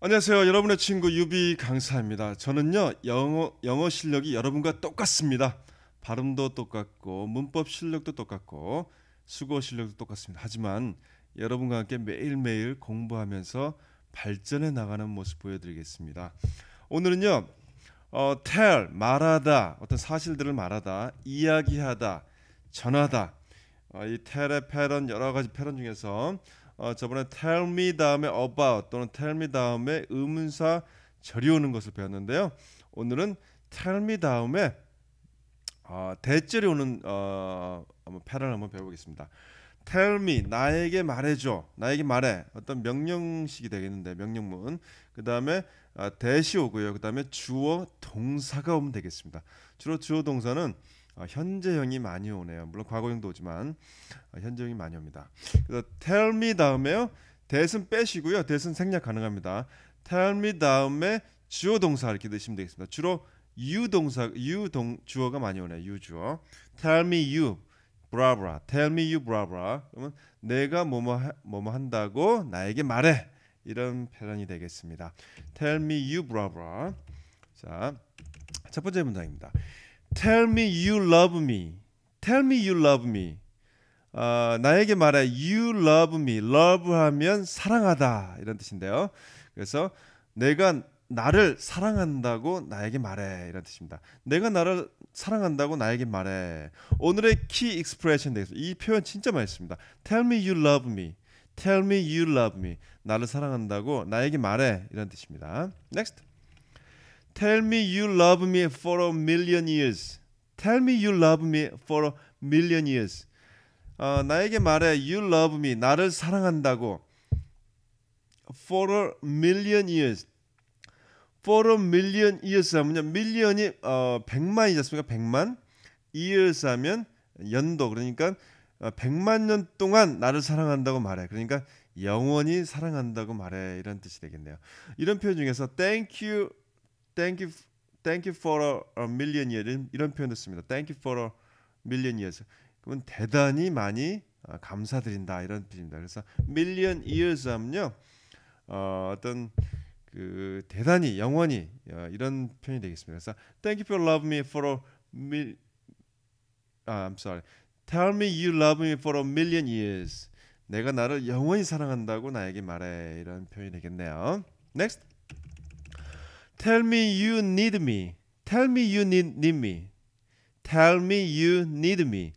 안녕하세요. 여러분의 친구 유비 강사입니다. 저는요. 영어 영어 실력이 여러분과 똑같습니다. 발음도 똑같고 문법 실력도 똑같고 수고 실력도 똑같습니다. 하지만 여러분과 함께 매일매일 공부하면서 발전해 나가는 모습 보여드리겠습니다. 오늘은요. 어, tell 말하다 어떤 사실들을 말하다 이야기하다 전하다 어, 이 tell의 패턴 여러 가지 패런 중에서 어, 저번에 tell me 다음에 about 또는 tell me 다음에 의문사 절이 오는 것을 배웠는데요. 오늘은 tell me 다음에 어, 대절이 오는 어, 한번 패를 한번 배워보겠습니다. Tell me 나에게 말해줘 나에게 말해 어떤 명령식이 되겠는데 명령문 그 다음에 어, 대시 오고요 그 다음에 주어 동사가 오면 되겠습니다 주로 주어 동사는 어, 현재형이 많이 오네요. 물론 과거형도 오지만 어, 현재형이 많이 옵니다. 그래서 tell me 다음에요. 대신 빼시고요. 대신 생략 가능합니다. tell me 다음에 주어 동사 이렇게 넣으시면 되겠습니다. 주로 you 동사 you 동 주어가 많이 오네요. you 주어. tell me you 브라브라. tell me you 브라브라. 그러면 내가 뭐뭐 뭐뭐 한다고 나에게 말해. 이런 표현이 되겠습니다. Tell me you 브라브라. 자, 첫 번째 문장입니다. Tell me you love me. Tell me you love me. 어, 나에게 말해 you love me. love 하면 사랑하다 이런 뜻인데요. 그래서 내가 나를 사랑한다고 나에게 말해 이런 뜻입니다. 내가 나를 사랑한다고 나에게 말해. 오늘의 키 익스프레션 되겠습니다. 이 표현 진짜 많이 씁니다. Tell me you love me. Tell me you love me. 나를 사랑한다고 나에게 말해 이런 뜻입니다. Next. Tell me you love me for a million years. Tell me you love me for a million years. 어, 나에게 말해 you love me 나를 사랑한다고 for a million years. for a million years 하면 m i 리언이어 100만이지 않습니까? 100만. years 하면 연도 그러니까 100만 년 동안 나를 사랑한다고 말해. 그러니까 영원히 사랑한다고 말해. 이런 뜻이 되겠네요. 이런 표현 중에서 thank you thank you thank you for a, a million years 이런, 이런 표현도 씁니다. thank you for a million years. 그건 대단히 많이 어, 감사드린다 이런 뜻입니다. 그래서 million years 하면요. 어, 어떤 그 대단히 영원히 어, 이런 표현이 되겠습니다. 그래서 thank you for love me for a mil 아, I'm sorry. Tell me you love me for a million years. 내가 나를 영원히 사랑한다고 나에게 말해 이런 표현이 되겠네요. Next. Tell me you need me. Tell me you need, need me. Tell me you need me.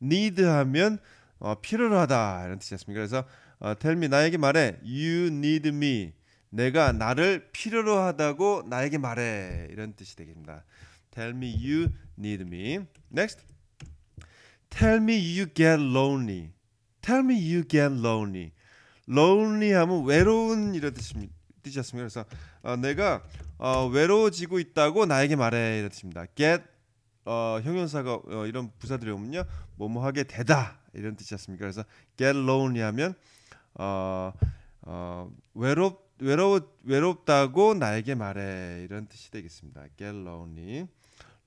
need 하면 어, 필요로 하다 이런 뜻이 습니다 그래서 어, tell me 나에게 말해. you need me. 내가 나를 필요로 하다고 나에게 말해. 이런 뜻이 되겠습니다. Tell me you need me. Next. Tell me you get lonely. Tell me you get lonely. lonely 하면 외로운 이런 뜻이었습니다. 그래서 어, 내가 어, 외로워지고 있다고 나에게 말해 이렇습니다. get 어, 형용사가 어, 이런 부사들이 오면요 뭐뭐하게 되다 이런 뜻이 않습니까? 그래서 get lonely 하면 어, 어, 외롭 외로 외롭다고 나에게 말해 이런 뜻이 되겠습니다. get lonely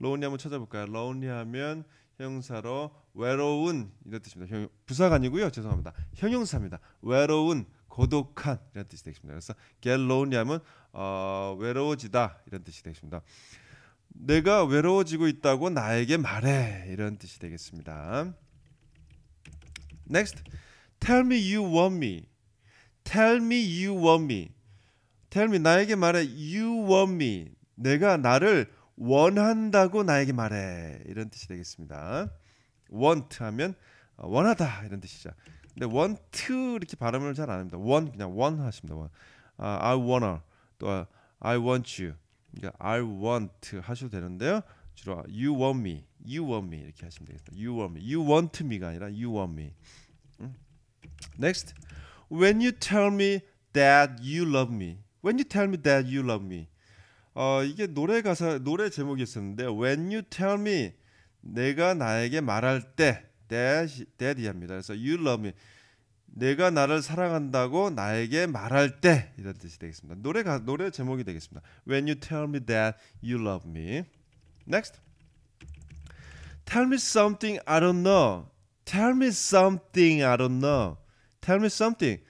lonely 한번 찾아볼까요? lonely 하면 형사로 용 외로운 이런 뜻입니다. 형, 부사가 아니고요 죄송합니다. 형용사입니다. 외로운 고독한 이런 뜻이 되겠습니다. 그래서 갤로우냐면 어, 외로워지다 이런 뜻이 되겠습니다. 내가 외로워지고 있다고 나에게 말해 이런 뜻이 되겠습니다. Next, tell me you want me. Tell me you want me. Tell me 나에게 말해 you want me. 내가 나를 원한다고 나에게 말해 이런 뜻이 되겠습니다. want 하면 어, 원하다 이런 뜻이죠. 근데 want to 이렇게 발음을 잘 안 합니다. want 그냥 want 하십니다. want. Uh, I wanna 또 uh, I want you 그러니까 I want 하셔도 되는데요. 주로 you want me, you want me 이렇게 하시면 되겠습니다. you want me, you want me가 아니라 you want me. Next, when you tell me that you love me, when you tell me that you love me. 어 이게 노래 가사 노래 제목이 있었는데 when you tell me 내가 나에게 말할 때 that that이 합니다. 그래서 you love me. 내가 나를 사랑한다고 나에게 말할 때 이런 뜻이 되겠습니다. 노래가 노래 제목이 되겠습니다. When you tell me that you love me. Next. Tell me something I don't know. Tell me something I don't know. Tell me something.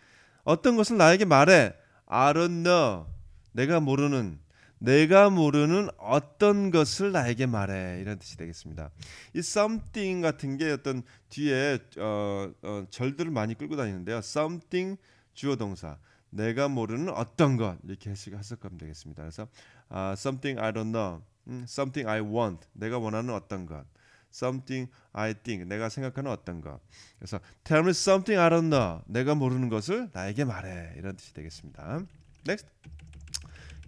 어떤 것을 나에게 말해. I don't know. 내가 모르는 내가 모르는 어떤 것을 나에게 말해 이런 뜻이 되겠습니다. 이 something 같은 게 어떤 뒤에 어, 어, 절들을 많이 끌고 다니는데요. something 주어 동사 내가 모르는 어떤 것 이렇게 해석하면 되겠습니다. 그래서 uh, something I don't know, 음, something I want 내가 원하는 어떤 것, something I think 내가 생각하는 어떤 것. 그래서 tell me something I don't know 내가 모르는 것을 나에게 말해 이런 뜻이 되겠습니다. Next.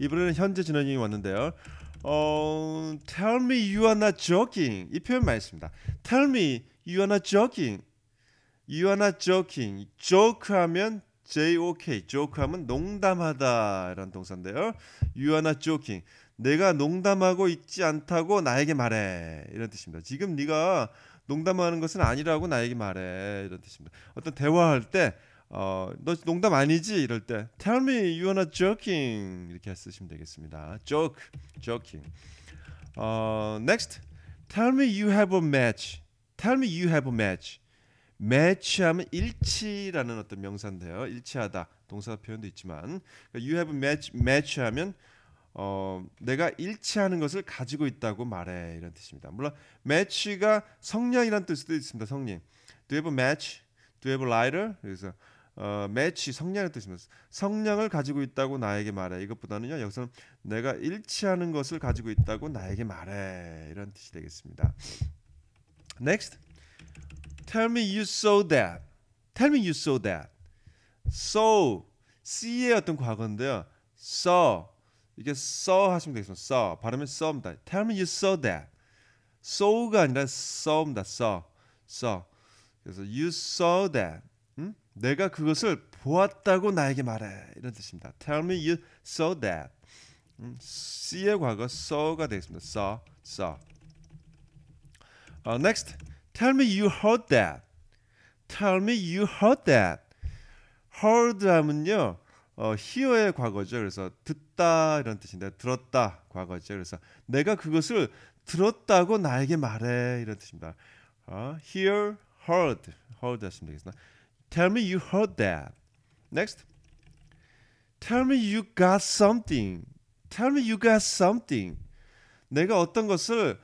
이번에는 현재 진원님이 왔는데요. 어, tell me you are not joking. 이 표현 많이 씁니다. Tell me you are not joking. You are not joking. joke 하면 JOK, joke 하면 농담하다 이런 동사인데요. You are not joking. 내가 농담하고 있지 않다고 나에게 말해 이런 뜻입니다. 지금 네가 농담하는 것은 아니라고 나에게 말해 이런 뜻입니다. 어떤 대화할 때 어너 농담 아니지 이럴 때 Tell me you are not joking 이렇게 쓰시면 되겠습니다. Joke, joking. 어 next, Tell me you have a match. Tell me you have a match. 매치하면 일치라는 어떤 명사인데요. 일치하다 동사 표현도 있지만 you have a match 매치하면 어, 내가 일치하는 것을 가지고 있다고 말해 이런 뜻입니다. 물론 매치가 성냥이란 뜻도 있습니다. 성냥. Do you have a match? Do you have a lighter? 그래서 어, 매치 성량의 뜻입니다. 성량을 가지고 있다고 나에게 말해. 이것보다는요. 여기서는 내가 일치하는 것을 가지고 있다고 나에게 말해. 이런 뜻이 되겠습니다. Next, tell me you saw that. Tell me you saw that. So, see의 어떤 과거인데요. saw 이게 saw 하시면 되겠습니다. saw 발음은 saw입니다. Tell me you saw that. saw가 아니라 saw입니다. saw, saw. 그래서 you saw that. 내가 그것을 보았다고 나에게 말해 이런 뜻입니다. Tell me you saw that. 음, see의 과거 saw가 되겠습니다. saw, saw. Uh, next, tell me you heard that. Tell me you heard that. heard 하면요. 어, hear의 과거죠. 그래서 듣다 이런 뜻인데 들었다 과거죠. 그래서 내가 그것을 들었다고 나에게 말해 이런 뜻입니다. 어, hear, heard, heard였으면 되겠습니다. Tell me you heard that. Next. Tell me you got something. Tell me you got something. 내가 어떤 것을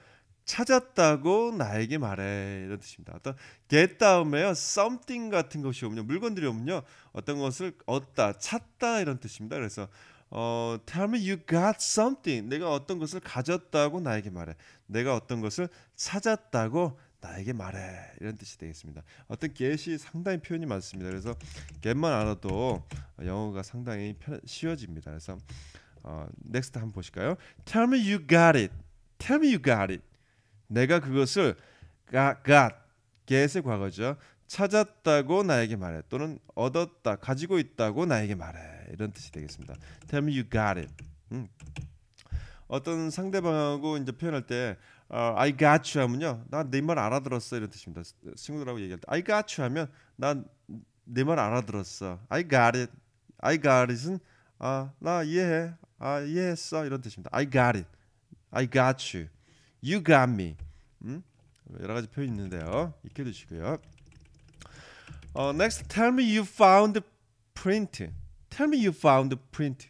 찾았다고 나에게 말해 이런 뜻입니다. 어떤 get 다음에요 something 같은 것이 오면 물건들이 오면요 어떤 것을 얻다 찾다 이런 뜻입니다. 그래서 어, tell me you got something 내가 어떤 것을 가졌다고 나에게 말해 내가 어떤 것을 찾았다고 나에게 말해 이런 뜻이 되겠습니다. 어떤 get이 상당히 표현이 많습니다. 그래서 get만 알아도 영어가 상당히 편, 쉬워집니다. 그래서 어, 넥스트 한번 보실까요? Tell me you got it. Tell me you got it. 내가 그것을 got, got get의 과거죠. 찾았다고 나에게 말해 또는 얻었다 가지고 있다고 나에게 말해 이런 뜻이 되겠습니다. Tell me you got it. 음. 어떤 상대방하고 이제 표현할 때 어, I got you 하면요. 나네말 알아들었어 이런 뜻입니다. 친구들하고 얘기할 때 I got you 하면 난네말 알아들었어. I got it. I got it은 아, 나 이해해. 아, 이해했어. 이런 뜻입니다. I got it. I got you. You got me. 음? 여러 가지 표현 있는데요. 익혀 두시고요. 어, next tell me you found print. tell me you found print.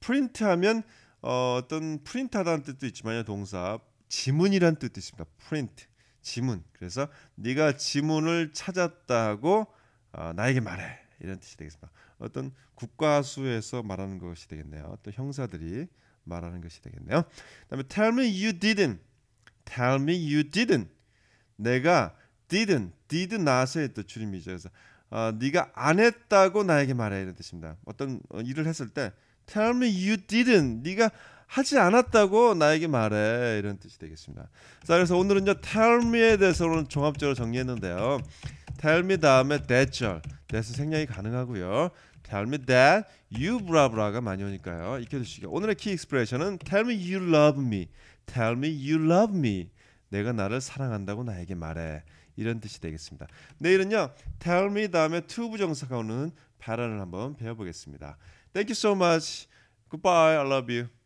print 하면 어, 어떤 프린트하다는 뜻도 있지만요 동사 지문이란 뜻도 있습니다. 프린트 지문 그래서 네가 지문을 찾았다고 어, 나에게 말해 이런 뜻이 되겠습니다. 어떤 국가수에서 말하는 것이 되겠네요. 또 형사들이 말하는 것이 되겠네요. 그다음에 tell me you didn't, tell me you didn't. 내가 didn't, did not의 또 줄임이죠. 그래서 어, 네가 안 했다고 나에게 말해 이런 뜻입니다. 어떤 어, 일을 했을 때 tell me you didn't. 네가 하지 않았다고 나에게 말해 이런 뜻이 되겠습니다. 자, 그래서 오늘은요 tell me에 대해서 오늘 종합적으로 정리했는데요. tell me 다음에 that절, that은 생략이 가능하고요. tell me that you 브라브라가 많이 오니까요. 익혀두시기. 오늘의 키 익스프레션은 tell me you love me, tell me you love me. 내가 나를 사랑한다고 나에게 말해. 이런 뜻이 되겠습니다. 내일은요. tell me 다음에 to 부정사가 오는 발언을 한번 배워보겠습니다. Thank you so much. Goodbye. I love you.